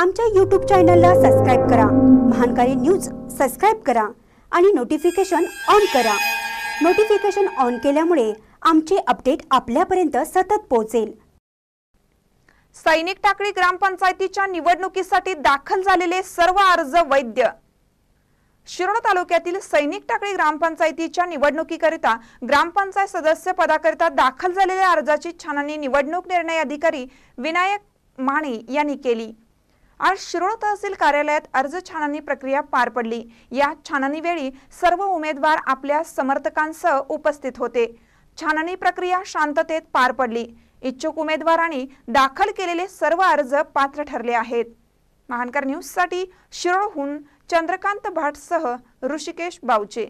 आमच्या यूट्यूब चॅनलला सबस्क्राईब करा महानकारी न्यूज सबस्क्राईब करा आणि नोटिफिकेशन ऑन करा नोटिफिकेशन ऑन केल्यामुळे आमचे अपडेट आपल्यापर्यंत सतत पोहोचेल सैनिक टाकळी ग्रामपंचायतीच्या निवडणुकीसाठी दाखल झालेले सर्व अर्ज वैद्य शिरोण तालुक्यातील सैनिक टाकळी ग्रामपंचायतीच्या निवडणुकीकरिता ग्रामपंचायत सदस्य पदाकरिता दाखल झालेल्या अर्जाची छाननी निवडणूक निर्णय अधिकारी विनायक माने यांनी केली आज शिरोळ तहसील कार्यालयात अर्ज छाननी प्रक्रिया पार पडली या छाननीवेळी सर्व उमेदवार आपल्या समर्थकांसह उपस्थित होते छाननी प्रक्रिया शांततेत पार पडली इच्छुक उमेदवारांनी दाखल केलेले सर्व अर्ज पात्र ठरले आहेत महानकर न्यूजसाठी शिरोळहून चंद्रकांत भाटसह ऋषिकेश बावचे